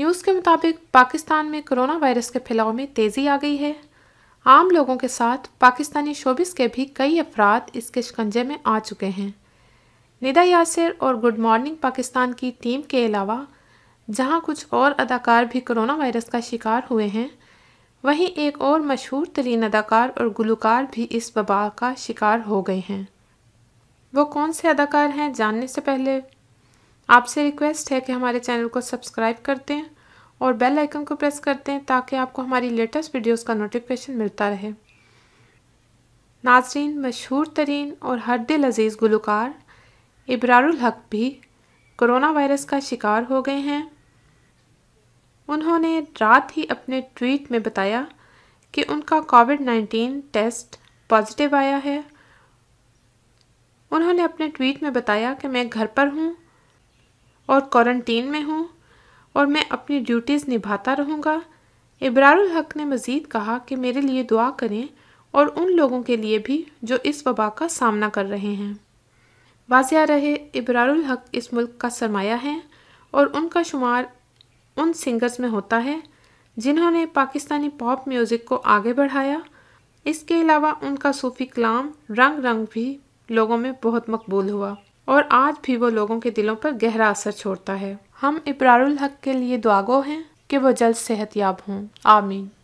news के मुताबिक पाकिस्तान में कोरोना वायरस के फैलाव में तेज़ी आ गई है आम लोगों के साथ पाकिस्तानी शोबिस के भी कई अफराद इसके शिकंजे में आ चुके हैं निदा यासिर और गुड मॉर्निंग पाकिस्तान की टीम के अलावा जहां कुछ और अदाकार भी कोरोना वायरस का शिकार हुए हैं वहीं एक और मशहूर तरीन अदाकार और गुलकार भी इस वबा का शिकार हो गए हैं वो कौन से अदाकार हैं जानने से पहले आपसे रिक्वेस्ट है कि हमारे चैनल को सब्सक्राइब कर दें और बेल आइकन को प्रेस करते हैं ताकि आपको हमारी लेटेस्ट वीडियोस का नोटिफिकेशन मिलता रहे नाजरीन मशहूर तरीन और हर दिल अजीज़ गुलकार इब्रारुल हक भी कोरोना वायरस का शिकार हो गए हैं उन्होंने रात ही अपने ट्वीट में बताया कि उनका कोविड नाइन्टीन टेस्ट पॉजिटिव आया है उन्होंने अपने ट्वीट में बताया कि मैं घर पर हूँ और क्वारंटीन में हूँ और मैं अपनी ड्यूटीज़ निभाता रहूँगा इब्रारुल हक ने मज़ीद कहा कि मेरे लिए दुआ करें और उन लोगों के लिए भी जो इस वबा का सामना कर रहे हैं वाजिया रहे इब्रारुल हक इस मुल्क का सरमाया है और उनका शुमार उन सिंगर्स में होता है जिन्होंने पाकिस्तानी पॉप म्यूज़िक को आगे बढ़ाया इसके अलावा उनका सूफ़ी कलाम रंग रंग भी लोगों में बहुत मकबूल हुआ और आज भी वो लोगों के दिलों पर गहरा असर छोड़ता है हम इब्रारुल हक के लिए दुआगो हैं कि वो जल्द सेहतियाब हों आमीन